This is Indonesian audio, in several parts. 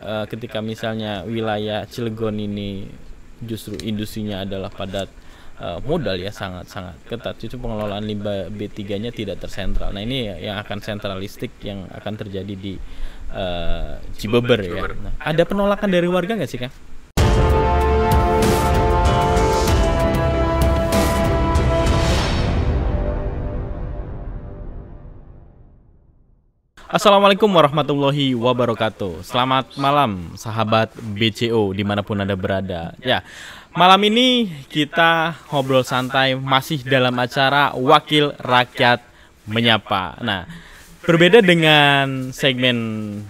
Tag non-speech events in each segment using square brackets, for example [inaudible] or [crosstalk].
Eh, ketika misalnya wilayah Cilegon ini justru industrinya adalah padat eh, modal ya sangat-sangat ketat itu pengelolaan limbah B3-nya tidak tersentral. Nah, ini yang akan sentralistik yang akan terjadi di uh, Cibeber ya. Nah, ada penolakan dari warga nggak sih, Kang? Assalamualaikum warahmatullahi wabarakatuh Selamat malam sahabat BCO dimanapun anda berada Ya malam ini kita ngobrol santai masih dalam acara Wakil Rakyat Menyapa Nah berbeda dengan segmen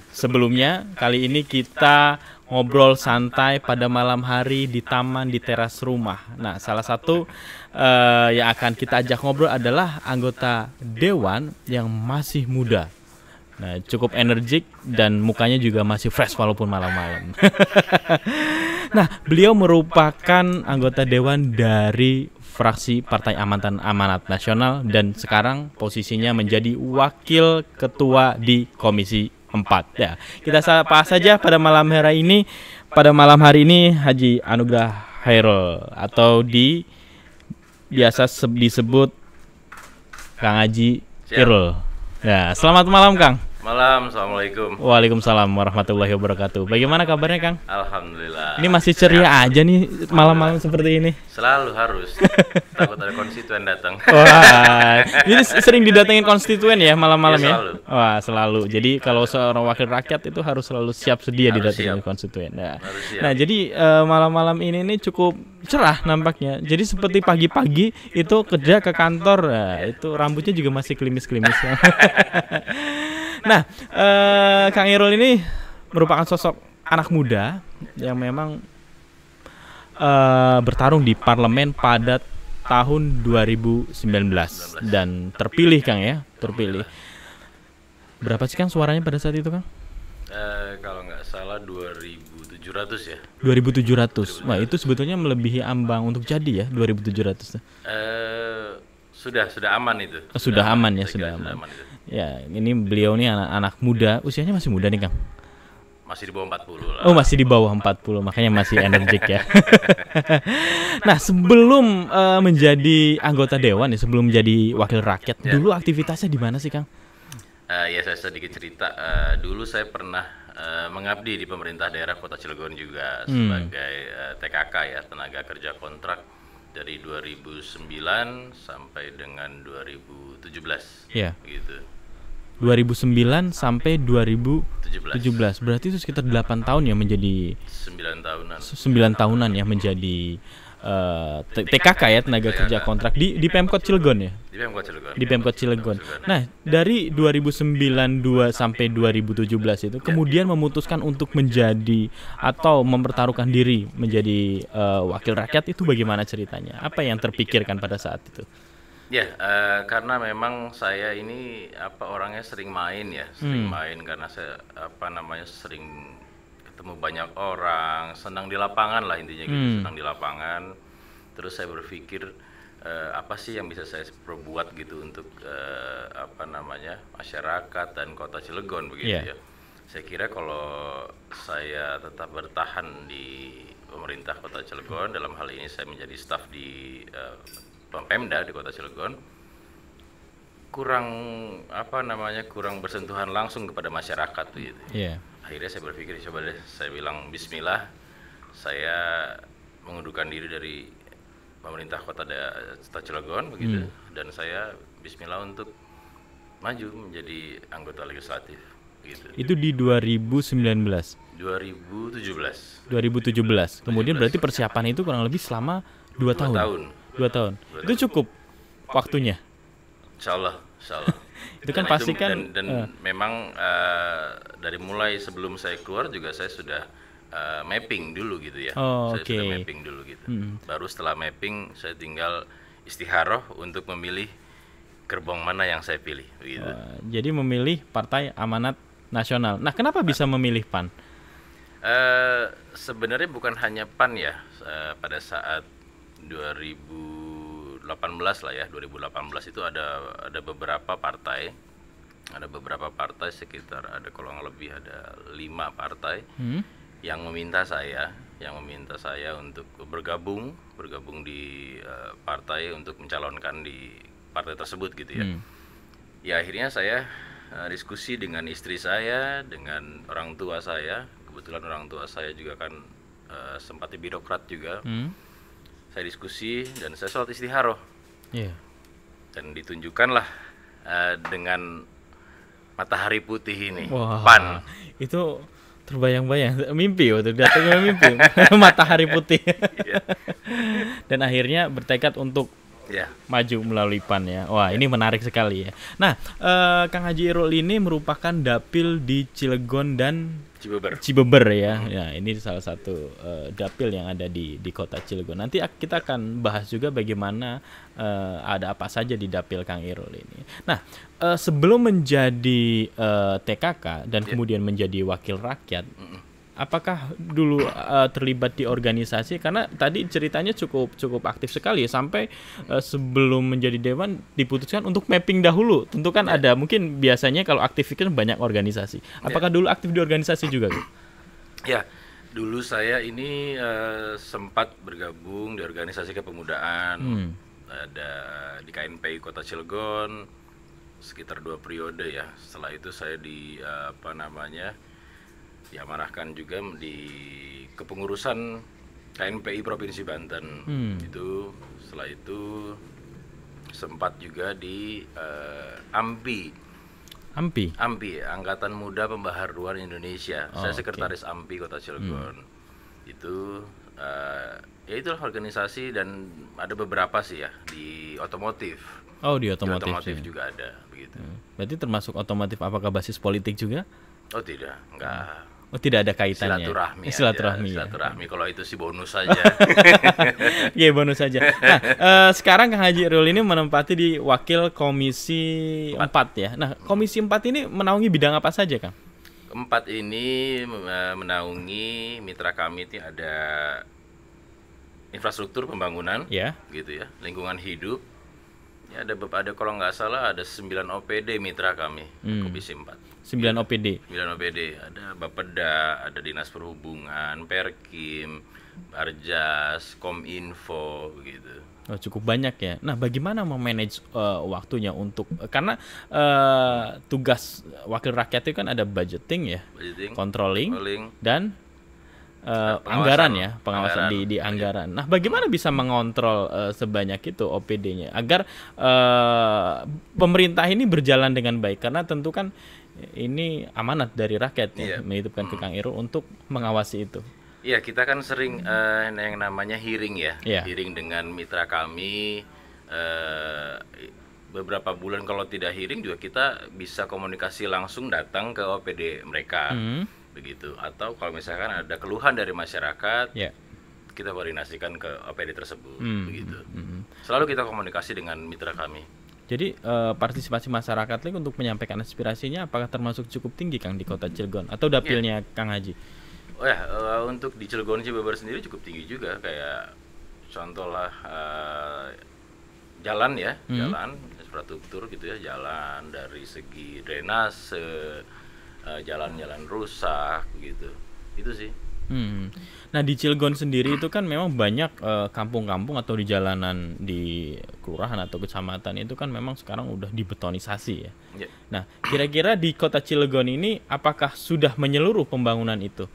sebelumnya Kali ini kita ngobrol santai pada malam hari di taman di teras rumah. Nah, salah satu uh, yang akan kita ajak ngobrol adalah anggota dewan yang masih muda. Nah, cukup energik dan mukanya juga masih fresh walaupun malam-malam. [laughs] nah, beliau merupakan anggota dewan dari fraksi Partai Amanatan Amanat Nasional dan sekarang posisinya menjadi wakil ketua di Komisi 4. Ya, kita sapa saja pada malam hari ini pada malam hari ini Haji Anugrah Hairul atau di biasa disebut Kang Haji Irul. Ya, selamat malam Kang. Malam, Assalamualaikum. Waalaikumsalam warahmatullahi wabarakatuh. Bagaimana kabarnya, Kang? Alhamdulillah. Ini masih ceria Sehat. aja nih malam-malam seperti ini. Selalu harus. [laughs] Takut ada konstituen datang. Wah. ini sering didatengin konstituen ya malam-malam iya, ya, Wah, selalu. Jadi kalau seorang wakil rakyat itu harus selalu siap sedia harus didatengin siap. konstituen. Nah, nah jadi malam eh, malam-malam ini ini cukup cerah nampaknya. Jadi seperti pagi-pagi itu kerja ke kantor, nah, itu rambutnya juga masih klimis-klimis. [laughs] [laughs] Nah, eh, Kang Irul ini merupakan sosok anak muda yang memang eh, bertarung di parlemen pada tahun 2019 dan terpilih Kang ya, terpilih. Berapa sih Kang suaranya pada saat itu Kang? Uh, kalau nggak salah 2700 ya 2700 Wah itu sebetulnya melebihi ambang untuk jadi ya 2700 uh, eh, Sudah, sudah aman itu Sudah, sudah aman, ya, sudah aman, sudah aman Ya, ini beliau nih anak-anak muda, usianya masih muda nih, Kang. Masih di bawah 40 lah. Oh, masih di bawah 40, makanya masih energik ya. [laughs] nah, sebelum uh, menjadi anggota dewan ya, sebelum menjadi wakil rakyat, ya. dulu aktivitasnya di mana sih, Kang? Uh, ya, saya sedikit cerita. Uh, dulu saya pernah uh, mengabdi di pemerintah daerah Kota Cilegon juga hmm. sebagai uh, TKK ya, tenaga kerja kontrak dari 2009 sampai dengan 2017 yeah. gitu 2009 sampai 2017. 17. Berarti itu sekitar 8 tahun ya menjadi 9 tahunan. 9 tahunan ya menjadi uh, eh, TKK ya tenaga kerja kontrak di di Pemkot Cilegon ya. Di Pemkot Cilegon. Di Pemkot Cilegon. Nah, dari 2009 2 sampai 2017 itu kemudian ya. memutuskan untuk menjadi atau mempertaruhkan diri menjadi uh, wakil rakyat itu bagaimana ceritanya? Apa yang terpikirkan pada saat itu? Ya, uh, karena memang saya ini apa orangnya sering main ya, sering hmm. main karena saya apa namanya sering ketemu banyak orang, senang di lapangan lah intinya gitu, hmm. senang di lapangan. Terus saya berpikir uh, apa sih yang bisa saya perbuat gitu untuk uh, apa namanya masyarakat dan kota Cilegon begitu yeah. ya. Saya kira kalau saya tetap bertahan di pemerintah kota Cilegon dalam hal ini saya menjadi staf di uh, Pemda di Kota Cilegon kurang apa namanya kurang bersentuhan langsung kepada masyarakat gitu. Yeah. Akhirnya saya berpikir coba deh saya bilang Bismillah saya mengundurkan diri dari pemerintah kota da Kota Cilegon begitu mm. dan saya Bismillah untuk maju menjadi anggota legislatif gitu. Itu di 2019. 2017. 2017. Kemudian berarti persiapan itu kurang lebih selama dua tahun. tahun Dua tahun. Itu cukup waktunya. Insya Allah, insya Allah. [laughs] itu kan pasti kan. Dan, dan uh. memang uh, dari mulai sebelum saya keluar juga saya sudah uh, mapping dulu gitu ya. Oh, saya okay. sudah mapping dulu gitu. Hmm. Baru setelah mapping saya tinggal istiharoh untuk memilih gerbong mana yang saya pilih. Gitu. Uh, jadi memilih partai amanat nasional. Nah, kenapa bisa nah. memilih PAN? Uh, sebenarnya bukan hanya PAN ya. Uh, pada saat 2018 lah ya 2018 itu ada ada beberapa partai ada beberapa partai sekitar ada kalau nggak lebih ada lima partai hmm? yang meminta saya yang meminta saya untuk bergabung bergabung di uh, partai untuk mencalonkan di partai tersebut gitu ya hmm. ya akhirnya saya uh, diskusi dengan istri saya dengan orang tua saya kebetulan orang tua saya juga kan uh, eh, di birokrat juga hmm saya diskusi dan saya sholat istiharoh yeah. dan ditunjukkanlah uh, dengan matahari putih ini Wah, pan itu terbayang-bayang mimpi waktu datangnya mimpi [laughs] matahari putih iya. dan akhirnya bertekad untuk yeah. maju melalui PAN ya. Wah, yeah. ini menarik sekali ya. Nah, eh, Kang Haji Irul ini merupakan dapil di Cilegon dan Cibeber. Cibeber ya. Hmm. Ya, ini salah satu eh, dapil yang ada di di Kota Cilegon. Nanti kita akan bahas juga bagaimana eh, ada apa saja di dapil Kang Irul ini. Nah, eh, sebelum menjadi eh, TKK dan yeah. kemudian menjadi wakil rakyat, hmm apakah dulu uh, terlibat di organisasi karena tadi ceritanya cukup cukup aktif sekali sampai uh, sebelum menjadi dewan diputuskan untuk mapping dahulu. Tentu kan ya. ada mungkin biasanya kalau aktif kan banyak organisasi. Ya. Apakah ya. dulu aktif di organisasi juga? Ya, dulu saya ini uh, sempat bergabung di organisasi kepemudaan. Hmm. Ada di KNPI Kota Cilegon sekitar dua periode ya. Setelah itu saya di uh, apa namanya? diamanahkan juga di kepengurusan KNPI Provinsi Banten hmm. itu setelah itu sempat juga di uh, AMPI AMPI AMPI Angkatan Muda Pembaharuan Indonesia oh, saya sekretaris okay. AMPI Kota Cilegon hmm. itu uh, ya itulah organisasi dan ada beberapa sih ya di otomotif oh di otomotif, di otomotif ya. juga ada begitu hmm. berarti termasuk otomotif apakah basis politik juga oh tidak enggak Oh tidak ada kaitannya. Silaturahmi. Eh, silaturahmi. Aja, ya. silaturahmi. Kalau itu sih bonus saja. [laughs] Iya yeah, bonus saja. [laughs] Nah eh, sekarang Kang Haji Rul ini menempati di Wakil Komisi 4. 4 ya. Nah Komisi 4 ini menaungi bidang apa saja Kang? Empat ini eh, menaungi mitra kami itu ada infrastruktur pembangunan, yeah. gitu ya, lingkungan hidup, Ya ada ada kalau nggak salah ada 9 OPD mitra kami hmm. Komisi 4. 9 OPD. 9 OPD. Ada Bapeda, ada Dinas Perhubungan, Perkim, Barjas, Kominfo gitu. Oh, cukup banyak ya. Nah, bagaimana memanage uh, waktunya untuk karena uh, tugas wakil rakyat itu kan ada budgeting ya, budgeting, controlling, controlling. dan uh, anggaran ya pengawasan anggaran. di di iya. anggaran. Nah, bagaimana bisa mengontrol uh, sebanyak itu OPD-nya agar uh, pemerintah ini berjalan dengan baik karena tentu kan ini amanat dari rakyat yeah. ya, iya. menitipkan ke hmm. Kang Irul untuk mengawasi itu. Iya, kita kan sering uh, yang namanya hearing ya, yeah. hearing dengan mitra kami. Uh, beberapa bulan kalau tidak hearing juga kita bisa komunikasi langsung datang ke OPD mereka. Hmm begitu atau kalau misalkan ada keluhan dari masyarakat yeah. kita koordinasikan ke OPD tersebut hmm, hmm. begitu hmm. selalu kita komunikasi dengan mitra kami jadi eh, partisipasi masyarakat link untuk menyampaikan aspirasinya apakah termasuk cukup tinggi Kang di Kota Cilegon atau dapilnya yeah. Kang Haji? Oh ya uh, untuk di Cilegon Cibubur sendiri cukup tinggi juga kayak contohlah uh, jalan ya hmm. jalan infrastruktur gitu ya jalan dari segi drainase Eh, jalan-jalan rusak gitu itu sih hmm. nah di Cilegon sendiri itu kan memang banyak eh, kampung-kampung uh, atau di jalanan di kelurahan atau kecamatan itu kan memang sekarang udah dibetonisasi ya yeah. nah kira-kira di kota Cilegon ini apakah sudah menyeluruh pembangunan itu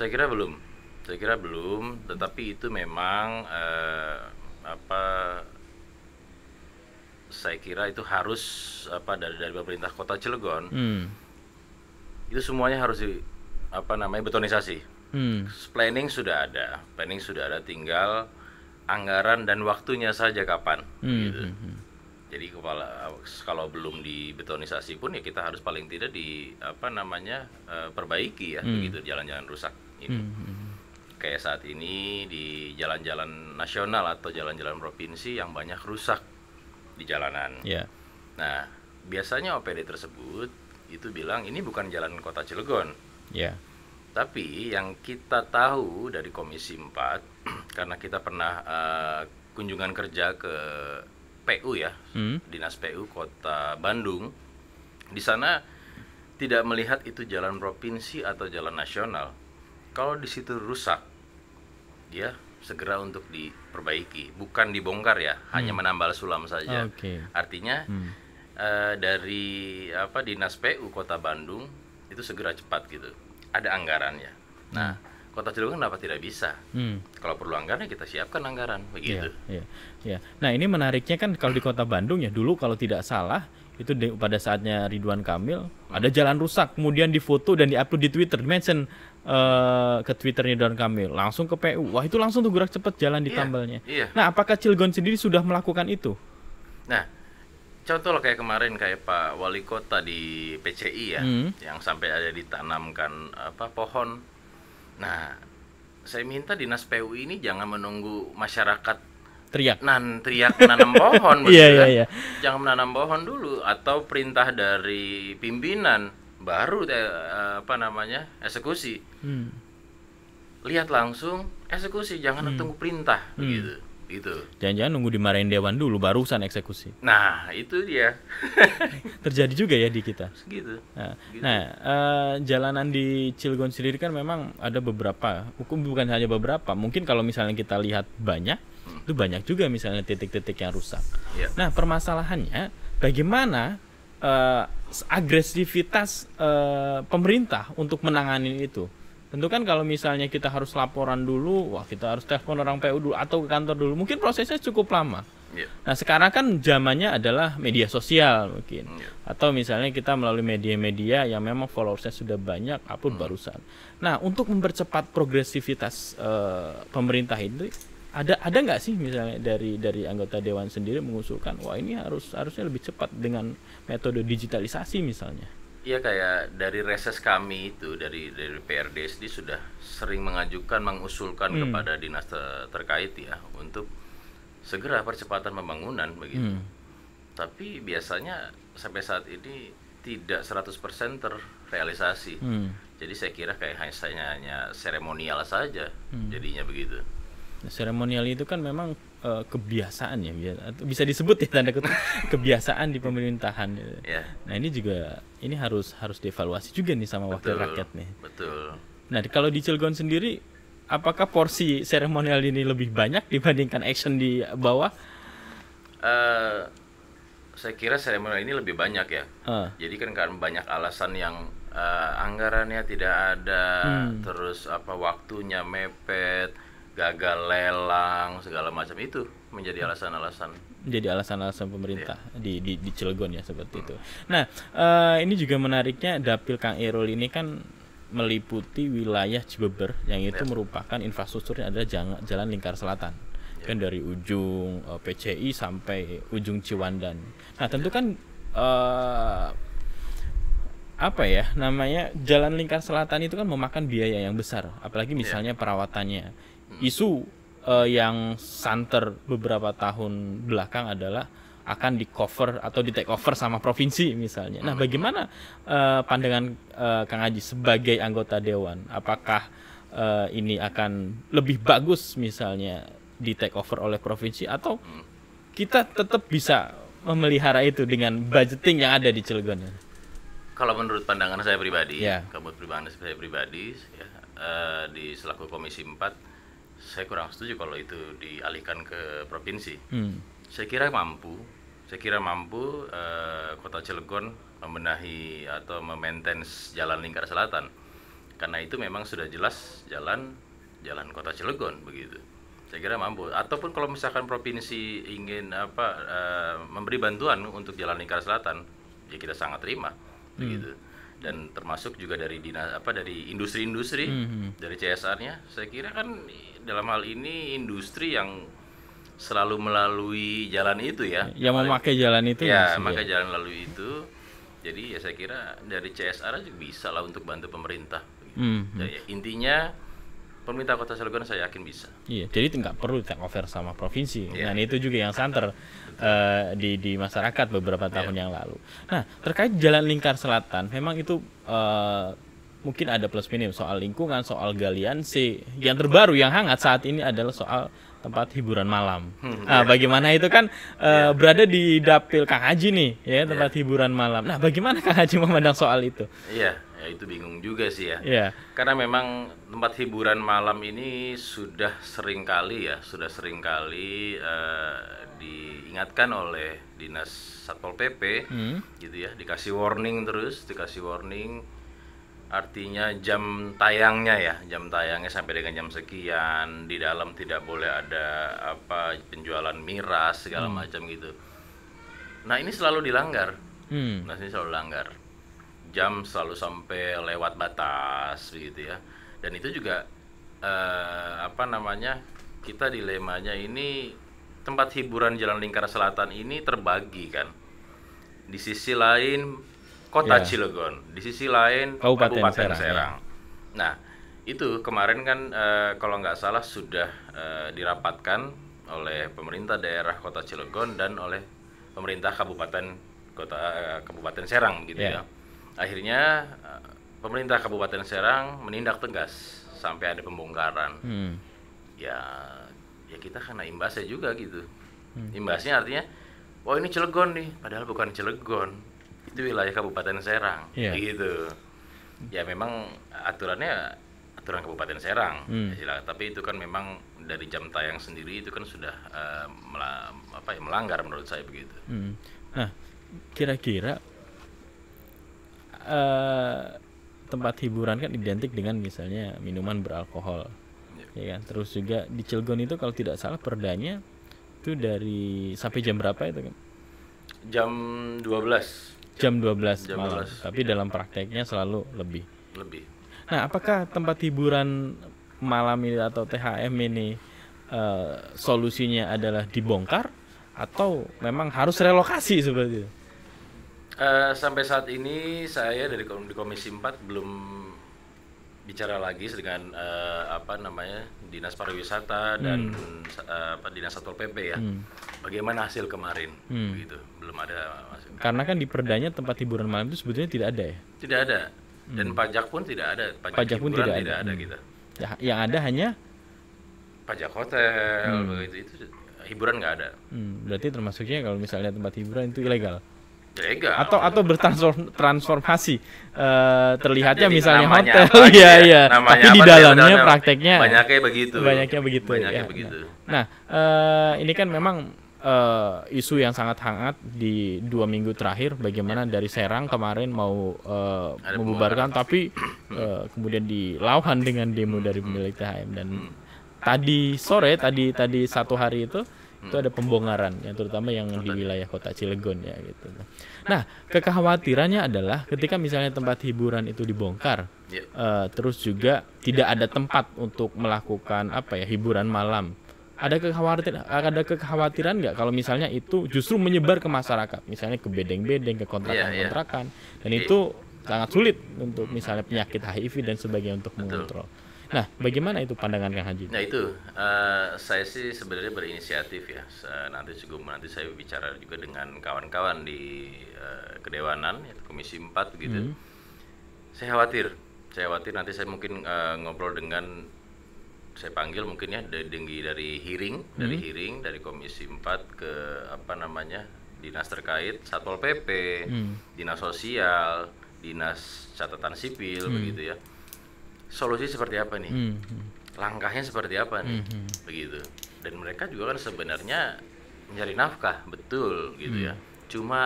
saya kira belum saya kira belum tetapi itu memang uh, apa saya kira itu harus apa dari dari pemerintah kota Cilegon hmm itu semuanya harus di apa namanya betonisasi hmm. planning sudah ada planning sudah ada tinggal anggaran dan waktunya saja kapan hmm. gitu hmm. hmm. jadi kepala kalau belum dibetonisasi pun ya kita harus paling tidak di apa namanya eh, perbaiki ya hmm. begitu jalan-jalan rusak gitu. Hmm, hmm, hmm. kayak saat ini di jalan-jalan nasional atau jalan-jalan provinsi yang banyak rusak di jalanan yeah. nah biasanya OPD tersebut itu bilang ini bukan jalan kota Cilegon. Yeah. Tapi yang kita tahu dari Komisi 4 [clears throat] karena kita pernah uh, kunjungan kerja ke PU ya, hmm. Dinas PU Kota Bandung. Di sana tidak melihat itu jalan provinsi atau jalan nasional. Kalau di situ rusak, ya segera untuk diperbaiki, bukan dibongkar ya, hmm. hanya menambal sulam saja. Okay. Artinya hmm Eh, dari apa dinas PU Kota Bandung itu segera cepat gitu. Ada anggarannya. Nah, Kota Cilegon kenapa tidak bisa? Hmm. Kalau perlu anggaran ya kita siapkan anggaran begitu. Ya, ya, ya. Nah, ini menariknya kan kalau di Kota Bandung ya dulu kalau tidak salah itu di, pada saatnya Ridwan Kamil hmm. ada jalan rusak kemudian difoto dan diupload di Twitter mention uh, ke Twitternya Ridwan Kamil langsung ke PU wah itu langsung tuh gerak cepat jalan ditambalnya. ditambalnya Iya. nah apakah Cilegon sendiri sudah melakukan itu nah contoh lah kayak kemarin kayak Pak Wali Kota di PCI ya, hmm. yang sampai ada ditanamkan apa pohon. Nah, saya minta dinas PU ini jangan menunggu masyarakat teriak nan teriak menanam [laughs] pohon betul yeah, yeah, yeah. jangan menanam pohon dulu atau perintah dari pimpinan baru eh, apa namanya eksekusi hmm. lihat langsung eksekusi jangan hmm. tunggu perintah hmm. gitu gitu. Jangan-jangan nunggu dimarahin dewan dulu baru barusan eksekusi. Nah, itu dia. [laughs] Terjadi juga ya di kita. Gitu. Nah, gitu. nah uh, jalanan di Cilegon sendiri kan memang ada beberapa, bukan hanya beberapa. Mungkin kalau misalnya kita lihat banyak, hmm. itu banyak juga misalnya titik-titik yang rusak. Ya. Nah, permasalahannya bagaimana uh, eh, agresivitas uh, eh, pemerintah untuk menangani itu? Tentu kan kalau misalnya kita harus laporan dulu, wah kita harus telepon orang PU dulu atau ke kantor dulu. Mungkin prosesnya cukup lama. Yeah. Nah sekarang kan zamannya adalah media sosial mungkin, yeah. atau misalnya kita melalui media-media yang memang followersnya sudah banyak, apun hmm. barusan. Nah untuk mempercepat progresivitas uh, pemerintah itu ada ada nggak sih misalnya dari dari anggota dewan sendiri mengusulkan wah ini harus harusnya lebih cepat dengan metode digitalisasi misalnya Iya kayak dari reses kami itu dari dari PRDSD sudah sering mengajukan mengusulkan hmm. kepada dinas ter terkait ya untuk segera percepatan pembangunan begitu. Hmm. Tapi biasanya sampai saat ini tidak 100% terrealisasi. Hmm. Jadi saya kira kayak hanya hanya seremonial saja hmm. jadinya begitu. Seremonial itu kan memang Eh, kebiasaan ya bisa disebut ya tanda kutip [laughs] kebiasaan di pemerintahan ya. ya. nah ini juga ini harus harus dievaluasi juga nih sama betul, wakil rakyat nih betul nah kalau di Cilegon sendiri apakah porsi seremonial ini lebih banyak dibandingkan action di bawah uh, saya kira seremonial ini lebih banyak ya uh. jadi kan karena banyak alasan yang uh, anggarannya tidak ada hmm. terus apa waktunya mepet gagal lelang segala macam itu menjadi alasan-alasan menjadi alasan-alasan pemerintah yeah. di, di di Cilegon ya seperti hmm. itu. Nah uh, ini juga menariknya dapil Kang Erol ini kan meliputi wilayah Cibeber yang itu yeah. merupakan infrastrukturnya adalah jalan, jalan lingkar selatan yeah. kan dari ujung uh, eh, PCI sampai ujung Ciwandan. Nah tentu ya. kan uh, apa ya namanya jalan lingkar selatan itu kan memakan biaya yang besar apalagi ya. misalnya yeah. perawatannya Hmm. isu uh, yang santer beberapa tahun belakang adalah akan di cover atau di take over sama provinsi misalnya. Nah, hmm. bagaimana uh, pandangan uh, Kang Aji sebagai anggota dewan? Apakah uh, ini akan lebih bagus misalnya di take over oleh provinsi atau hmm. kita tetap bisa memelihara itu dengan budgeting yang ada di Cilegon? Kalau menurut pandangan saya pribadi, yeah. kamu pribadi saya pribadi ya, uh, di selaku Komisi 4 saya kurang setuju kalau itu dialihkan ke provinsi. Hmm. Saya kira mampu, saya kira mampu uh, kota Cilegon membenahi atau memaintain jalan lingkar selatan karena itu memang sudah jelas jalan jalan kota Cilegon begitu. Saya kira mampu. Ataupun kalau misalkan provinsi ingin apa uh, memberi bantuan untuk jalan lingkar selatan, ya kita sangat terima hmm. begitu dan termasuk juga dari dinas apa dari industri-industri mm-hmm. dari CSR-nya saya kira kan dalam hal ini industri yang selalu melalui jalan itu ya yang memakai jalan itu ya memakai jalan lalu itu jadi ya saya kira dari CSR juga bisa lah untuk bantu pemerintah mm-hmm. Jadi, intinya pemerintah kota Cilegon saya yakin bisa. Iya, jadi nggak perlu take over sama provinsi. Yeah. Nah, itu juga yang santer uh, di di masyarakat beberapa iya. tahun yang lalu. Nah, terkait jalan lingkar selatan, memang itu uh, mungkin ada plus minus soal lingkungan, soal galian. Si Yang iya, terbaru yang hangat saat ini adalah soal tempat hiburan malam. Hmm, nah, iya. bagaimana itu kan uh, berada di dapil Kang Haji nih, ya tempat yeah. hiburan malam. Nah, bagaimana Kang Haji memandang soal itu? Iya. Yeah ya itu bingung juga sih ya yeah. karena memang tempat hiburan malam ini sudah sering kali ya sudah sering kali uh, eh, diingatkan oleh dinas satpol pp mm. gitu ya dikasih warning terus dikasih warning artinya jam tayangnya ya jam tayangnya sampai dengan jam sekian di dalam tidak boleh ada apa penjualan miras segala mm. macam gitu nah ini selalu dilanggar hmm. nah ini selalu dilanggar jam selalu sampai lewat batas gitu ya dan itu juga eh, apa namanya kita dilemanya ini tempat hiburan Jalan Lingkar Selatan ini terbagi kan di sisi lain kota yeah. Cilegon di sisi lain Kabupaten, Kabupaten Serang, ya. Serang. Ya. nah itu kemarin kan eh, kalau nggak salah sudah eh, dirapatkan oleh pemerintah daerah kota Cilegon dan oleh pemerintah kabupaten kota eh, kabupaten Serang gitu yeah. ya Akhirnya eh, pemerintah Kabupaten Serang menindak tegas sampai ada pembongkaran. Hmm. Ya ya kita kena imbasnya juga gitu. Hmm. Imbasnya artinya wah oh, ini Cilegon nih, padahal bukan Cilegon. Itu wilayah Kabupaten Serang. Yeah. Gitu. Ya memang aturannya aturan Kabupaten Serang. Hmm. Ya, Tapi itu kan memang dari jam tayang sendiri itu kan sudah uh, mela apa ya melanggar menurut saya begitu. Hmm. Nah, nah kira-kira Eh, tempat hiburan kan identik dengan misalnya minuman beralkohol iya. ya kan terus juga di Cilegon itu kalau tidak salah perdanya itu dari sampai jam berapa itu kan jam 12 jam 12 jam malam 12. tapi ya. dalam prakteknya selalu lebih lebih nah apakah tempat hiburan malam ini atau THM ini uh, solusinya adalah dibongkar atau memang harus relokasi seperti itu Eh, sampai saat ini saya dari di komisi 4 belum bicara lagi dengan uh, apa namanya dinas pariwisata dan hmm. uh, dinas satpol pp ya hmm. bagaimana hasil kemarin hmm. gitu belum ada hasil karena kan di perdanya tempat hiburan malam itu sebetulnya tidak ada ya tidak ada hmm. dan pajak pun tidak ada pajak, pajak pun tidak, tidak ada, ada gitu. hmm. gitu yang ada hanya pajak hotel hmm. begitu itu hiburan nggak ada hmm. berarti termasuknya kalau misalnya tempat hiburan itu ilegal atau atau bertransformasi uh, eh, terlihatnya misalnya hotel iya, ya ya tapi di dalamnya prakteknya banyaknya begitu. Banyaknya begitu. Banyaknya ya, begitu. Nah, uh, ini kan memang uh, isu yang sangat hangat di dua minggu terakhir bagaimana ya. dari Serang kemarin mau uh, membubarkan tapi uh, kemudian dilawan dengan demo dari hmm. pemilik THM dan hmm. tadi sore tadi tadi satu hari itu itu ada pembongkaran yang terutama yang di wilayah kota Cilegon ya gitu. Nah, nah kekhawatirannya adalah ketika misalnya tempat hiburan itu dibongkar, yeah. Ya. uh, terus juga tidak ada tempat untuk melakukan apa ya hiburan malam. Ada kekhawatiran ada kekhawatiran nggak kalau misalnya itu justru menyebar ke masyarakat, misalnya ke bedeng-bedeng, ke ya, ya. kontrakan-kontrakan, dan itu sangat sulit untuk misalnya penyakit HIV dan sebagainya untuk mengontrol. Betul. Nah, bagaimana itu pandangan Kang Haji? Nah itu, uh, saya sih sebenarnya berinisiatif ya. Eh, nanti sebelum nanti saya bicara juga dengan kawan-kawan di uh, kedewanan, yaitu Komisi 4 gitu. Hmm. Saya khawatir, saya khawatir nanti saya mungkin uh, ngobrol dengan saya panggil mungkin ya dari dari hearing, hmm. dari hearing dari hmm. Komisi 4 ke apa namanya dinas terkait, satpol pp, hmm. dinas sosial, dinas catatan sipil hmm. begitu ya solusi seperti apa nih hmm. langkahnya seperti apa nih hmm. hmm. begitu dan mereka juga kan sebenarnya mencari nafkah betul gitu ya. hmm. ya cuma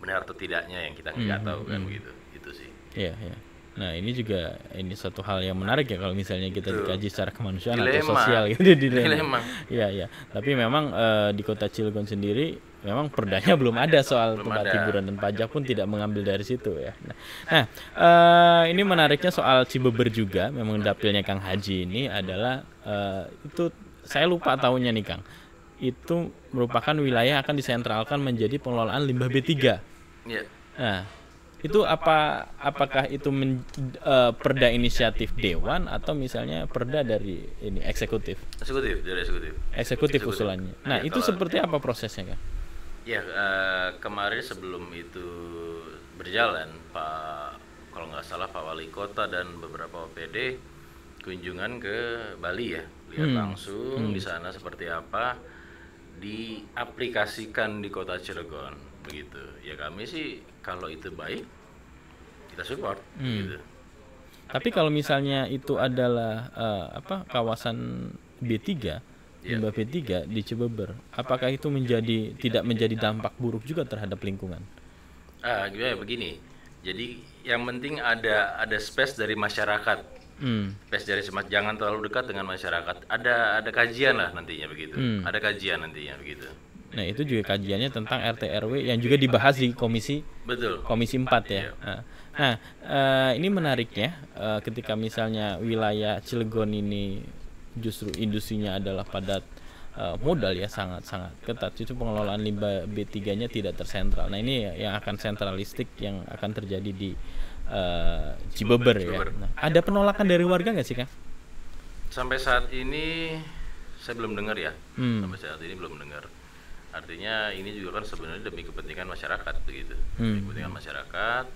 benar atau tidaknya yang kita nggak hmm. tahu kan hmm. gitu itu sih iya iya Nah ini juga ini satu hal yang menarik ya kalau misalnya kita dikaji secara kemanusiaan dilema. atau sosial gitu dilema. dilema. Iya iya. Tapi memang uh, di kota Cilegon sendiri memang perdanya belum ada soal belum tempat ada. hiburan dan pajak pun tidak mengambil dari situ ya. Nah, uh, ini menariknya soal Cibeber juga, memang dapilnya Kang Haji ini adalah uh, itu saya lupa tahunnya nih Kang. Itu merupakan wilayah akan disentralkan menjadi pengelolaan limbah B3. Iya. Nah, itu apa apakah itu men, uh, perda inisiatif dewan atau misalnya perda dari ini eksekutif? Eksekutif dari eksekutif. Eksekutif, usulannya. Nah, nah ya itu seperti apa prosesnya, Kang? Ya uh, kemarin sebelum itu berjalan Pak kalau nggak salah Pak Wali Kota dan beberapa OPD kunjungan ke Bali ya lihat hmm. langsung hmm. di sana seperti apa diaplikasikan di kota Cirebon begitu ya kami sih kalau itu baik kita support hmm. gitu tapi kalau misalnya itu adalah uh, apa kawasan B3 b 3 di Cibeber, apakah itu menjadi tidak menjadi dampak buruk juga terhadap lingkungan? Ah, gimana ya, begini. Jadi yang penting ada ada space dari masyarakat. Hmm. Space dari semat jangan terlalu dekat dengan masyarakat. Ada ada kajian lah nantinya begitu. Hmm. Ada kajian nantinya begitu. Nah, itu juga kajiannya tentang RT RW yang juga dibahas di komisi Betul. Komisi 4 ya. Iya. Ah. nah eh, ini menariknya eh, ketika misalnya wilayah Cilegon ini justru industrinya adalah padat uh, modal ya sangat-sangat ketat. Itu pengelolaan limbah B3-nya tidak tersentral. Nah, ini yang akan sentralistik yang akan terjadi di uh, Cibeber, ya. Nah, ada penolakan dari warga nggak sih, Kang? Sampai saat ini saya belum dengar ya. Hmm. Sampai saat ini belum dengar. Artinya ini juga kan sebenarnya demi kepentingan masyarakat begitu. Hmm. Demi kepentingan masyarakat.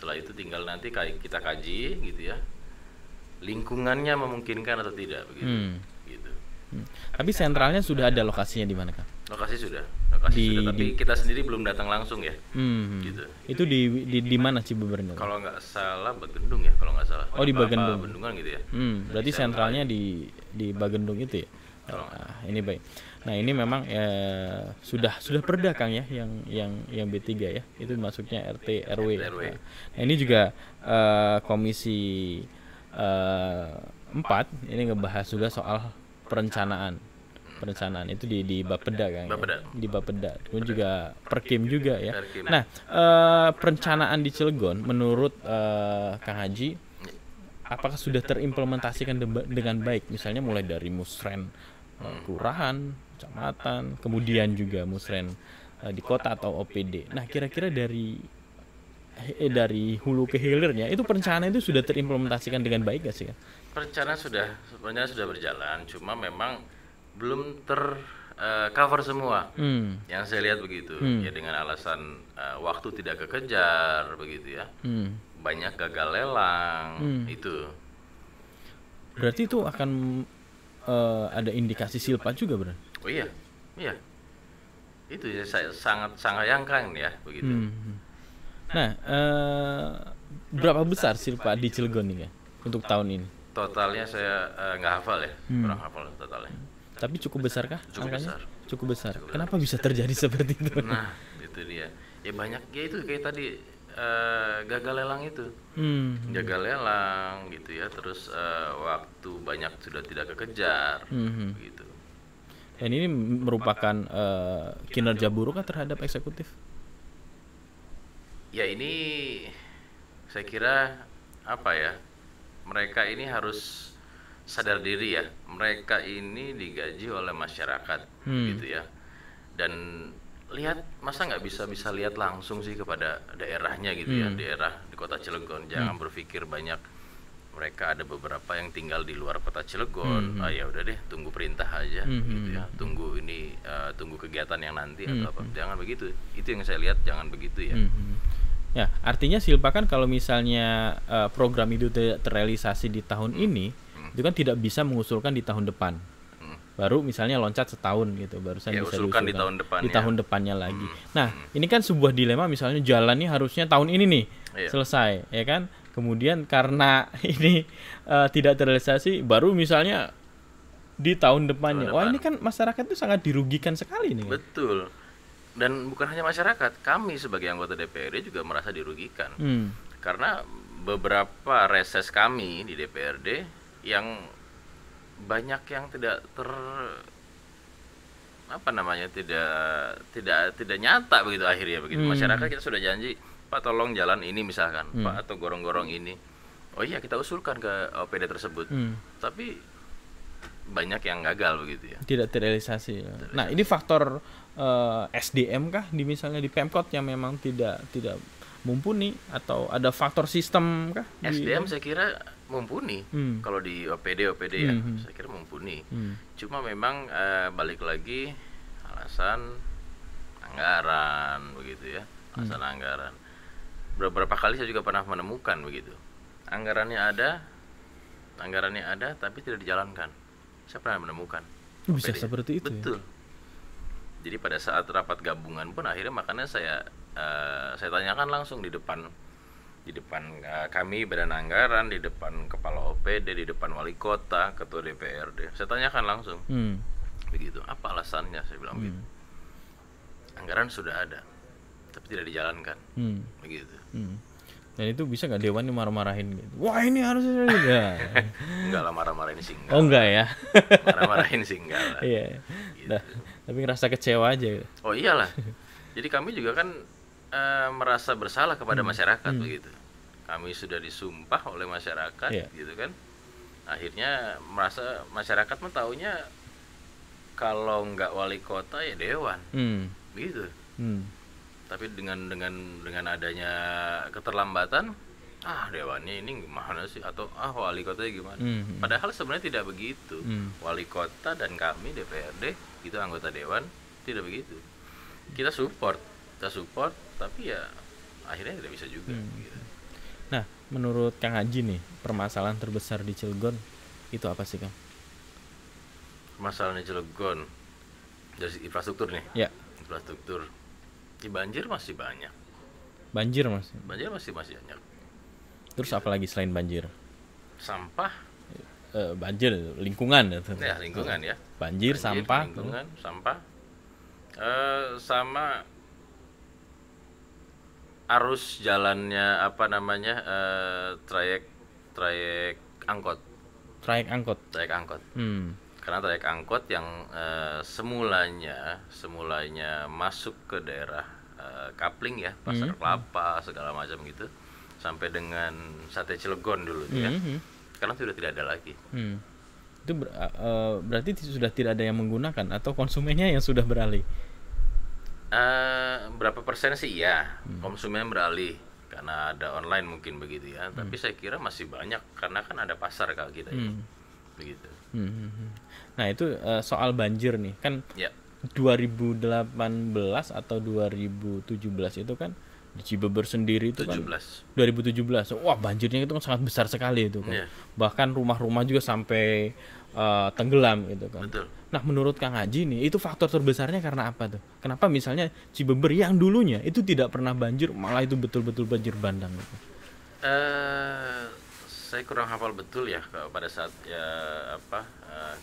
Setelah itu tinggal nanti kita kaji gitu ya lingkungannya memungkinkan atau tidak begitu. Hmm. Gitu. Hmm. Tapi sentralnya sudah ada lokasinya di mana kak? Lokasi sudah, lokasi di, sudah. Tapi di... kita sendiri belum datang langsung ya. Hmm. hmm. Gitu. Itu di di, di mana Cibubur ini? Kalau nggak salah Bagendung ya, kalau nggak salah. Oh, oh di Bagendung. Bendungan gitu ya. Hmm. Berarti di sentralnya di di Bagendung itu ya. Nah, ini baik. Nah ini memang ya, sudah sudah perda Kang ya yang yang yang B3 ya itu masuknya RT RW. Nah, ini juga uh, komisi Eh, empat ini ngebahas juga soal perencanaan perencanaan itu di di Bapeda kan Bapeda. Ya? di Bapeda pun juga perkim juga ya nah uh, perencanaan di Cilegon menurut uh, Kang Haji apakah sudah terimplementasikan dengan baik misalnya mulai dari musren uh, kelurahan kecamatan kemudian juga musren uh, di kota atau OPD nah kira-kira dari Eh, dari hulu ke hilirnya itu perencanaan itu sudah terimplementasikan dengan baik gak sih kan? Perencanaan sudah sebenarnya sudah berjalan, cuma memang belum ter uh, cover semua. Hmm. Yang saya lihat begitu hmm. ya dengan alasan uh, waktu tidak kekejar begitu ya. Hmm. Banyak gagal lelang hmm. itu. Berarti itu akan uh, ada indikasi silpa juga, berarti? Oh iya. Iya. Itu ya saya sangat sangat sayangkan ya begitu. Hmm, hmm. Nah, uh, berapa besar sih Pak di Cilegon ini ya untuk tahun ini? Totalnya saya uh, nggak hafal ya, hmm. kurang hafal totalnya. Tapi cukup besar kah? Cukup angkanya? besar. Cukup besar. Cukup Kenapa besar. bisa terjadi [laughs] seperti itu? Nah, itu dia. Ya banyak ya itu kayak tadi uh, gagal lelang itu. Hmm. Gagal lelang gitu ya, terus uh, waktu banyak sudah tidak kekejar hmm. gitu. Dan ini merupakan uh, kinerja buruk terhadap eksekutif? ya ini saya kira apa ya mereka ini harus sadar diri ya mereka ini digaji oleh masyarakat hmm. gitu ya dan lihat masa nggak bisa bisa lihat langsung sih kepada daerahnya gitu ya, hmm. ya daerah di kota Cilegon jangan hmm. berpikir banyak mereka ada beberapa yang tinggal di luar kota Cilegon hmm. ah ya udah deh tunggu perintah aja hmm. hmm gitu ya hmm. tunggu ini uh, tunggu kegiatan yang nanti hmm. atau apa hmm. jangan begitu itu yang saya lihat jangan begitu ya hmm. Ya, artinya Silpa kan kalau misalnya uh, program itu tidak terrealisasi di tahun ini, hmm. itu kan tidak bisa mengusulkan di tahun depan. Hmm. Baru misalnya loncat setahun gitu, baru saya bisa usulkan di tahun depan. Di ya. tahun depannya lagi. Hmm. Nah, hmm. ini kan sebuah dilema misalnya jalan nih harusnya tahun ini nih ya. selesai, ya kan? Kemudian karena [laughs] ini uh, tidak terrealisasi, baru misalnya di tahun depannya. Tahun depan. Wah, ini kan masyarakat itu sangat dirugikan sekali nih. Betul. Kan? dan bukan hanya masyarakat, kami sebagai anggota DPRD juga merasa dirugikan. Hmm. Karena beberapa reses kami di DPRD yang banyak yang tidak ter apa namanya tidak tidak tidak nyata begitu akhirnya begitu hmm. masyarakat kita sudah janji pak tolong jalan ini misalkan hmm. pak atau gorong-gorong ini oh iya kita usulkan ke OPD tersebut hmm. tapi banyak yang gagal begitu ya. Tidak terrealisasi. Ya. Nah, ini faktor uh, eh, SDM kah di misalnya di Pemkot yang memang tidak tidak mumpuni atau ada faktor sistem kah? SDM di... saya kira mumpuni. Hmm. Kalau di OPD OPD ya, hmm. ya, saya kira mumpuni. Hmm. Cuma memang uh, balik lagi alasan anggaran begitu ya. Hmm. Alasan hmm. anggaran. Beberapa kali saya juga pernah menemukan begitu. Anggarannya ada, anggarannya ada tapi tidak dijalankan saya pernah menemukan bisa seperti itu ya. betul ya? jadi pada saat rapat gabungan pun akhirnya makanya saya uh, saya tanyakan langsung di depan di depan uh, kami badan anggaran di depan kepala OPD di depan wali kota ketua DPRD saya tanyakan langsung hmm. begitu apa alasannya saya bilang hmm. anggaran sudah ada tapi tidak dijalankan hmm. begitu hmm dan itu bisa nggak dewan marah-marahin gitu wah ini harus gitu. ya enggak lah marah-marahin sih enggak oh enggak ya marah-marahin sih enggak lah iya gitu. nah, tapi ngerasa kecewa aja gitu. oh iyalah jadi kami juga kan e, merasa bersalah kepada hmm. masyarakat hmm. begitu kami sudah disumpah oleh masyarakat yeah. gitu kan akhirnya merasa masyarakat taunya kalau nggak wali kota ya dewan hmm. gitu hmm tapi dengan dengan dengan adanya keterlambatan ah dewan ini gimana sih atau ah wali kota gimana mm -hmm. padahal sebenarnya tidak begitu mm. wali kota dan kami DPRD itu anggota dewan tidak begitu kita support kita support tapi ya akhirnya tidak bisa juga mm. nah menurut Kang Haji nih permasalahan terbesar di Cilegon itu apa sih Kang permasalahan di Cilegon dari infrastruktur nih ya infrastruktur di banjir masih banyak banjir masih banjir masih masih banyak terus gitu. Iya. apalagi selain banjir sampah e, banjir lingkungan ya lingkungan ya banjir, banjir sampah lingkungan tuh. sampah e, sama arus jalannya apa namanya e, trayek trayek angkot trayek angkot trayek angkot hmm karena trayek angkot yang uh, semulanya semulanya masuk ke daerah uh, Kapling ya pasar mm -hmm. kelapa segala macam gitu sampai dengan sate Cilegon dulu mm -hmm. ya sekarang sudah tidak ada lagi mm. itu ber uh, berarti sudah tidak ada yang menggunakan atau konsumennya yang sudah beralih uh, berapa persen sih ya mm. konsumen beralih karena ada online mungkin begitu ya mm. tapi saya kira masih banyak karena kan ada pasar kalau kita mm. ya. Hmm. begitu Hmm, hmm, hmm. Nah itu uh, soal banjir nih kan yeah. Ya. 2018 atau 2017 itu kan di Cibeber sendiri itu 17. kan 2017 wah banjirnya itu sangat besar sekali itu kan yeah. bahkan rumah-rumah juga sampai uh, tenggelam gitu kan Betul. nah menurut Kang Haji nih itu faktor terbesarnya karena apa tuh kenapa misalnya Cibeber yang dulunya itu tidak pernah banjir malah itu betul-betul banjir bandang gitu? uh, saya kurang hafal betul ya pada saat ya apa eh,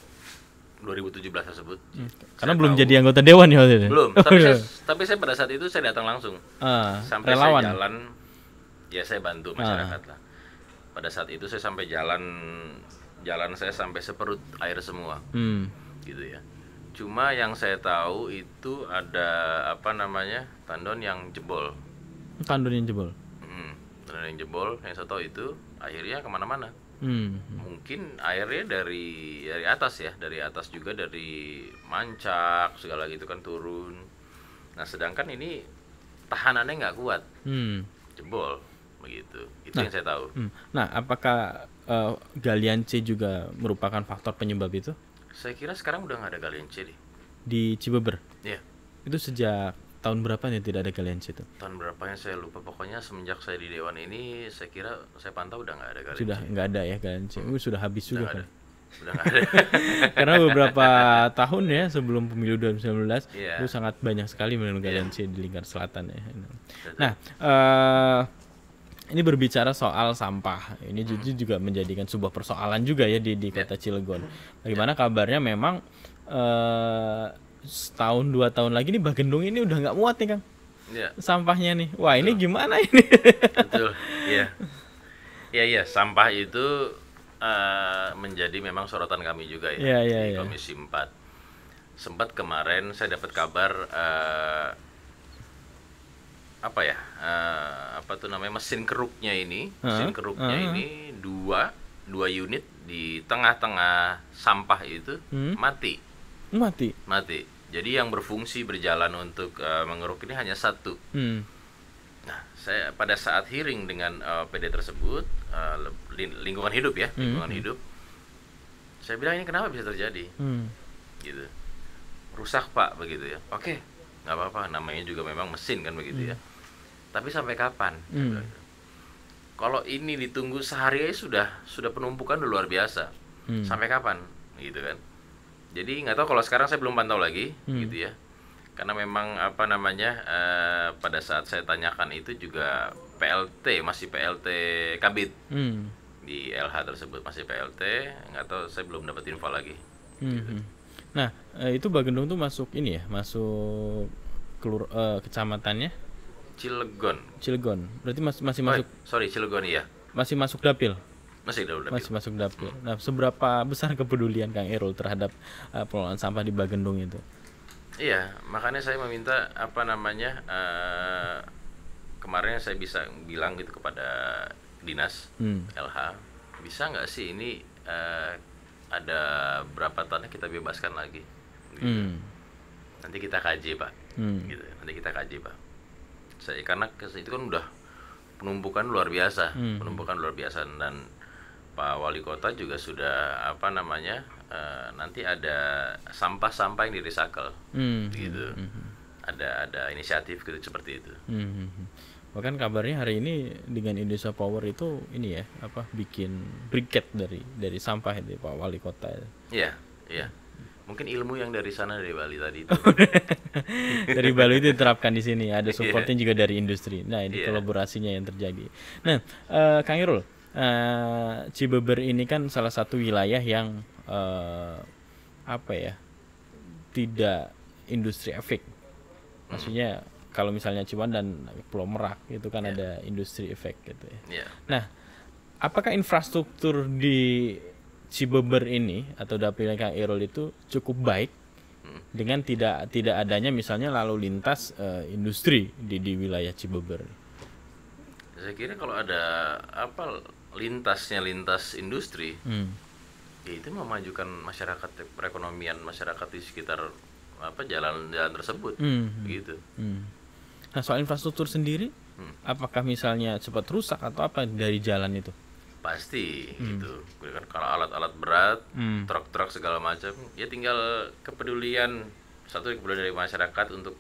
uh, 2017 tersebut. Hmm. Karena belum tahu, jadi anggota dewan ya waktu itu. Belum, tapi [laughs] saya, tapi saya pada saat itu saya datang langsung. Uh, sampai relawan. saya jalan ya saya bantu ah. masyarakat uh. lah. Pada saat itu saya sampai jalan jalan saya sampai seperut air semua. Hmm. Gitu ya. Cuma yang saya tahu itu ada apa namanya? tandon yang jebol. Tandon yang jebol. Hmm, tandon yang jebol yang saya tahu itu akhirnya kemana-mana hmm. mungkin airnya dari dari atas ya dari atas juga dari mancak segala gitu kan turun nah sedangkan ini tahanannya nggak kuat hmm. jebol begitu itu nah, yang saya tahu hmm. nah apakah uh, galian C juga merupakan faktor penyebab itu saya kira sekarang udah nggak ada galian C deh di Cibeber ya yeah. itu sejak tahun berapa nih tidak ada Galian itu? Tahun berapa yang saya lupa. Pokoknya semenjak saya di Dewan ini, saya kira saya pantau udah nggak ada Galian Sudah nggak ada ya kalian Hmm. Uh, sudah habis sudah juga Ada. Kan? ada. [laughs] Karena beberapa tahun ya sebelum pemilu 2019 yeah. itu sangat banyak sekali menurut Galian iya. yeah. di lingkar selatan ya. Nah, uh, ini berbicara soal sampah. Ini hmm. juga menjadikan sebuah persoalan juga ya di di iya. kota Cilegon. Hmm. Bagaimana iya. kabarnya memang uh, setahun dua tahun lagi nih Bagendung ini udah nggak muat nih Kang. Ya. Sampahnya nih. Wah, Betul. ini gimana ini? Betul. Iya. Iya, iya, sampah itu uh, menjadi memang sorotan kami juga ya, ya, ya di ya. Komisi 4. Sempat kemarin saya dapat kabar uh, apa ya? Uh, apa tuh namanya mesin keruknya ini? Mesin keruknya uh ini dua dua unit di tengah-tengah sampah itu hmm? mati mati mati jadi yang berfungsi berjalan untuk uh, eh, mengeruk ini hanya satu hmm. nah saya pada saat hearing dengan uh, eh, PD tersebut uh, lingkungan hidup ya hmm. lingkungan hidup saya bilang ini kenapa bisa terjadi hmm. gitu rusak pak begitu ya oke okay. nggak apa-apa namanya juga memang mesin kan begitu ya. hmm. ya tapi sampai kapan hmm. kalau ini ditunggu sehari aja sudah sudah penumpukan luar biasa hmm. sampai kapan gitu kan jadi nggak tahu kalau sekarang saya belum pantau lagi hmm. gitu ya karena memang apa namanya uh, pada saat saya tanyakan itu juga PLT masih PLT Kabit hmm. di LH tersebut masih PLT nggak tahu saya belum dapat info lagi hmm. gitu. Hmm. nah eh, itu Bagendung tuh masuk ini ya masuk kelur uh, kecamatannya Cilegon Cilegon berarti masih masih oh, masuk sorry Cilegon iya masih masuk dapil masih dalam dapil. masih masuk dapil. Hmm. Nah, seberapa besar kepedulian Kang Irul terhadap uh, pengelolaan sampah di Bagendung itu? Iya, makanya saya meminta apa namanya uh, kemarin saya bisa bilang gitu kepada dinas hmm. LH bisa nggak sih ini uh, ada berapa tanah kita bebaskan lagi? Gitu. Hmm. Nanti kita kaji pak, hmm. gitu. Nanti kita kaji pak. Saya karena itu kan udah penumpukan luar biasa, hmm. penumpukan luar biasa dan Pak Wali Kota juga sudah apa namanya uh, nanti ada sampah-sampah yang di recycle hmm. gitu hmm, hmm, hmm. ada ada inisiatif gitu seperti itu hmm, hmm. bahkan kabarnya hari ini dengan Indonesia Power itu ini ya apa bikin briket dari dari sampah ini ya, Pak Wali Kota ya ya mungkin ilmu yang dari sana dari Bali tadi itu [laughs] dari Bali itu diterapkan di sini ada iya. supportnya yeah. juga dari industri nah ini yeah. kolaborasinya yang terjadi nah uh, Kang Irul uh, Cibeber ini kan salah satu wilayah yang uh, apa ya tidak industri efek maksudnya kalau misalnya cuman dan Pulau Merak itu kan yeah. ada industri efek gitu ya. Yeah. Nah, apakah infrastruktur di Cibeber ini atau dapilnya Kang Irul itu cukup baik hmm. dengan tidak tidak adanya misalnya lalu lintas uh, industri di di wilayah Cibeber? Saya kira kalau ada apa lintasnya lintas industri hmm. ya itu memajukan masyarakat perekonomian masyarakat di sekitar apa jalan-jalan tersebut hmm, hmm. gitu hmm. nah soal infrastruktur sendiri hmm. apakah misalnya cepat rusak atau apa dari jalan itu pasti hmm. gitu kan kalau alat-alat berat truk hmm. truk-truk segala macam ya tinggal kepedulian satu kepedulian dari masyarakat untuk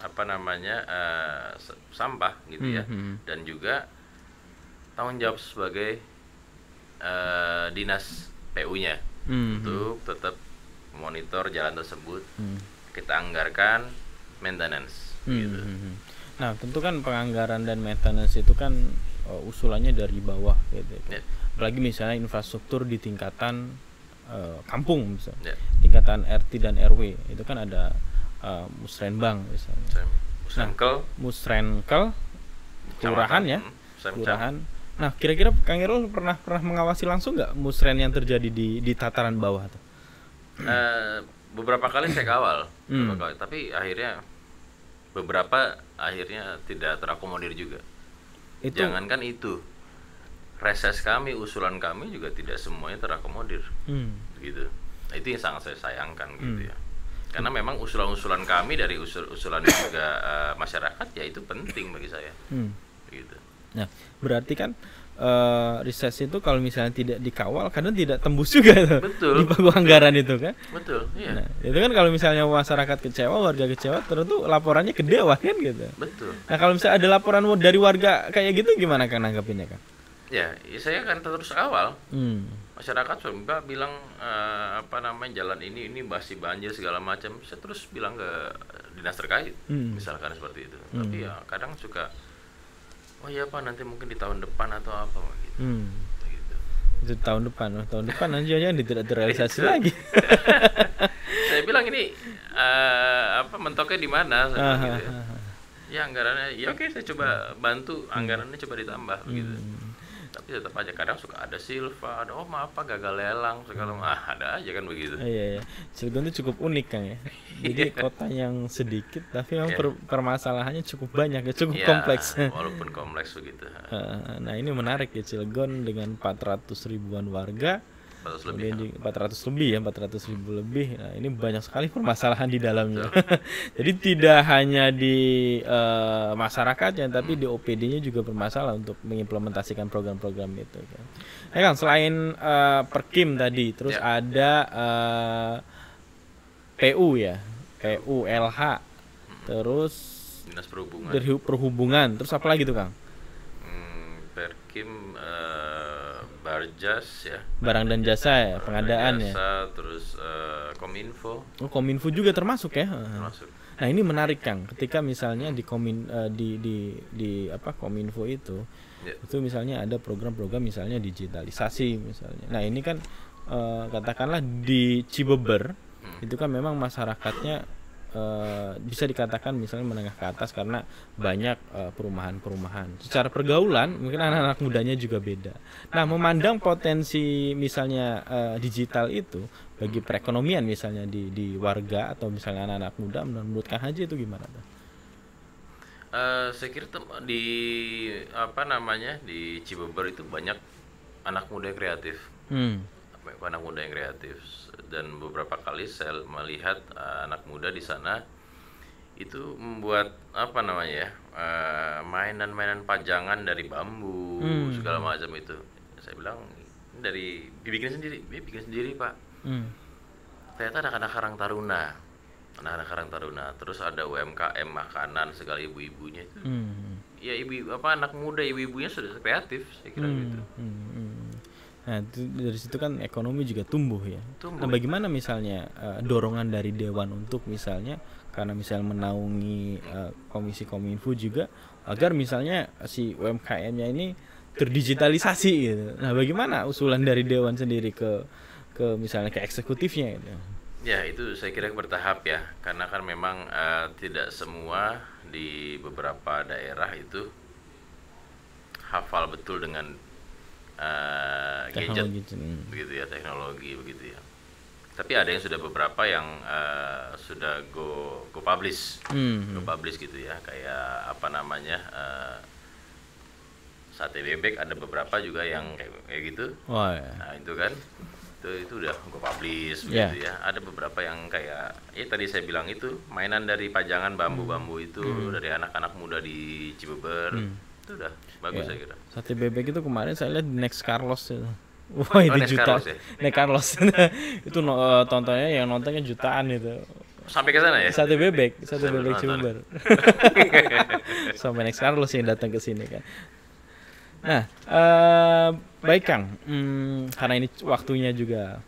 apa namanya uh, sampah gitu hmm. ya hmm. dan juga tanggung jawab sebagai uh, dinas PU-nya hmm. untuk tetap monitor jalan tersebut. Hmm. Kita anggarkan maintenance. Hmm. Gitu. Hmm, hmm. Nah, tentu kan penganggaran dan maintenance itu kan uh, usulannya dari bawah gitu. Yeah. Apalagi misalnya infrastruktur di tingkatan uh, kampung misalnya. Yeah. Tingkatan RT dan RW itu kan ada uh, musrenbang misalnya. Musrenkel. Nah, musrenkel kelurahan ya. Hmm, kelurahan Nah, kira-kira Kang Irul pernah pernah mengawasi langsung nggak musren yang terjadi di di tataran bawah tuh? Uh, beberapa kali saya kawal, hmm. kali. tapi akhirnya beberapa akhirnya tidak terakomodir juga. Itu. Jangankan itu, reses kami, usulan kami juga tidak semuanya terakomodir, hmm. gitu. Nah, itu yang sangat saya sayangkan, gitu hmm. gitu ya. Karena memang usulan-usulan kami dari usul-usulan juga uh, masyarakat, ya itu penting bagi saya, hmm. gitu Nah, berarti kan uh, eh, riset itu kalau misalnya tidak dikawal kadang tidak tembus juga tuh betul, di pagu anggaran betul. itu kan betul iya nah, itu kan kalau misalnya masyarakat kecewa warga kecewa terus tuh laporannya ke dewan kan gitu betul nah kalau misalnya ada laporan dari warga kayak gitu gimana kan nanggapinnya kan ya saya akan terus awal hmm. masyarakat coba bilang uh, apa namanya jalan ini ini masih banjir segala macam saya terus bilang ke dinas terkait hmm. misalkan seperti itu hmm. tapi ya kadang suka oh iya pak nanti mungkin di tahun depan atau apa gitu hmm. Gitu. itu tahun depan oh, tahun depan nanti aja tidak terrealisasi [laughs] iya. lagi [laughs] saya bilang ini uh, apa mentoknya di mana gitu ya. ya anggarannya ya oke okay, saya coba bantu anggarannya coba ditambah hmm. gitu tapi tetap aja kadang suka ada Silva ada oh apa gagal lelang segala hmm. macam [laughs] ada aja kan begitu iya, iya. Cilegon itu cukup unik kan ya [laughs] jadi kota yang sedikit tapi memang yeah. Iya. permasalahannya cukup banyak ya cukup yeah, kompleks [laughs] walaupun kompleks begitu nah ini menarik ya Cilegon dengan 400 ribuan warga yeah 400 lebih. Kemudian ya. 400 lebih ya, 400 ribu lebih. Nah, ini banyak sekali permasalahan di dalamnya. [laughs] Jadi tidak hanya di uh, masyarakatnya, tapi di OPD-nya juga bermasalah untuk mengimplementasikan program-program itu. Ya Nah, kan selain uh, Perkim tadi, terus ya. ada uh, eh, PU ya, PU LH, hmm. terus Dinas Perhubungan. Dari perhubungan, terus apa lagi tuh Kang? Hmm, Perkim Barjas ya. Barang dan jasa ya, pengadaan ya. terus uh, Kominfo. Oh, Kominfo juga termasuk ya. Termasuk. Nah, ini menarik Kang. Ketika misalnya di Komin uh, di, di di apa Kominfo itu ya. itu misalnya ada program-program misalnya digitalisasi misalnya. Nah, ini kan uh, katakanlah di Cibeber hmm. itu kan memang masyarakatnya Eh, bisa dikatakan misalnya menengah ke atas karena banyak eh, perumahan-perumahan. Secara pergaulan mungkin anak-anak mudanya juga beda. Nah, memandang potensi misalnya eh, digital itu bagi perekonomian misalnya di di warga atau misalnya anak-anak muda menurut Kang Haji itu gimana tuh? saya kira di apa namanya di Cibubur itu banyak anak muda kreatif. Hmm anak muda yang kreatif dan beberapa kali saya melihat uh, anak muda di sana itu membuat apa namanya ya, eh, mainan-mainan pajangan dari bambu hmm. segala macam itu saya bilang dari dibikin sendiri iya, bikin sendiri pak hmm. ternyata ada anak karang taruna anak-anak karang taruna terus ada UMKM makanan segala ibu-ibunya itu hmm. ya ibu apa anak muda ibu-ibunya sudah kreatif saya kira hmm. gitu hmm. hmm. Nah, itu dari situ kan ekonomi juga tumbuh ya. Tumbuh. Nah, iya. bagaimana misalnya uh, dorongan dari dewan untuk misalnya karena misalnya menaungi uh, komisi Kominfo juga agar misalnya si UMKM-nya ini terdigitalisasi gitu. Nah, bagaimana usulan dari dewan sendiri ke ke misalnya ke eksekutifnya gitu? Ya, itu saya kira bertahap ya. Karena kan memang uh, tidak semua di beberapa daerah itu hafal betul dengan uh, gadget gitu. begitu ya teknologi begitu ya tapi ada yang sudah beberapa yang uh, sudah go go publish hmm, hmm. go publish gitu ya kayak apa namanya uh, sate bebek ada beberapa juga yang kayak, kayak gitu oh, ya. nah itu kan itu itu udah go publish yeah. Ya. gitu ya ada beberapa yang kayak ya tadi saya bilang itu mainan dari pajangan bambu-bambu itu hmm. hmm. dari anak-anak muda di Cibubur hmm itu udah bagus yeah. saya kira. Sate bebek itu kemarin saya lihat next Carlos itu. Oh, Wah, oh, itu juta. Carlos ya? Next Carlos. [laughs] itu no, eh, tontonnya yang nontonnya jutaan itu. Sampai ke sana ya? Sate bebek, sate bebek cumber. [laughs] Sampai next Carlos yang datang ke sini kan. Nah, uh, baik Kang, hmm, karena ini waktunya juga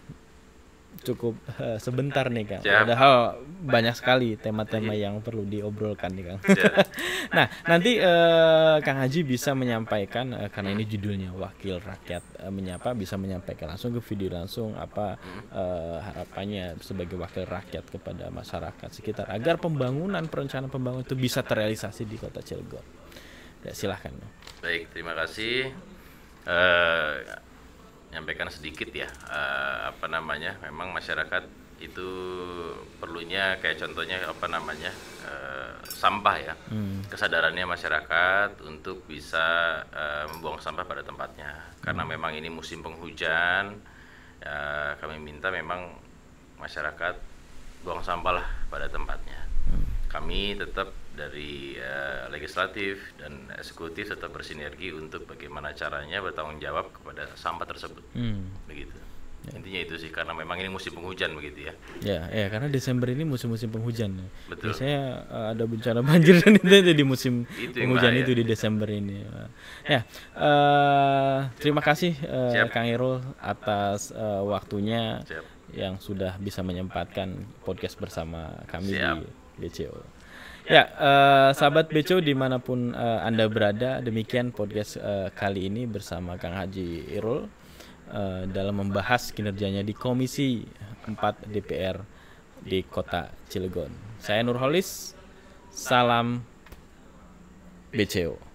cukup uh, sebentar nih Kang. Padahal banyak sekali tema-tema yang perlu diobrolkan nih Kang. [laughs] nah, nanti uh, Kang Haji bisa menyampaikan uh, karena ini judulnya Wakil Rakyat uh, menyapa bisa menyampaikan langsung ke video langsung apa uh, harapannya sebagai wakil rakyat kepada masyarakat sekitar agar pembangunan perencanaan pembangunan itu bisa terrealisasi di Kota Cilegon. Ya, silahkan. Baik, terima kasih nyampaikan sedikit ya uh, apa namanya memang masyarakat itu perlunya kayak contohnya apa namanya uh, sampah ya hmm. kesadarannya masyarakat untuk bisa uh, membuang sampah pada tempatnya karena hmm. memang ini musim penghujan uh, kami minta memang masyarakat buang sampah lah pada tempatnya hmm. kami tetap dari uh, legislatif dan eksekutif tetap bersinergi untuk bagaimana caranya bertanggung jawab kepada sampah tersebut. Hmm. Begitu. Ya. Intinya itu sih karena memang ini musim penghujan begitu ya. Ya, ya karena Desember ini musim-musim penghujan. Ya. Betul. Biasanya uh, ada bencana [laughs] banjir dan itu di musim itu penghujan itu di Desember ini. Ya, uh, terima kasih uh, Kang Irul atas uh, waktunya Siap. yang sudah bisa menyempatkan podcast bersama kami Siap. di BCO. Ya, uh, sahabat Beco dimanapun uh, Anda berada, demikian podcast uh, kali ini bersama Kang Haji Irul uh, dalam membahas kinerjanya di Komisi 4 DPR di Kota Cilegon. Saya Nurholis, salam Beco.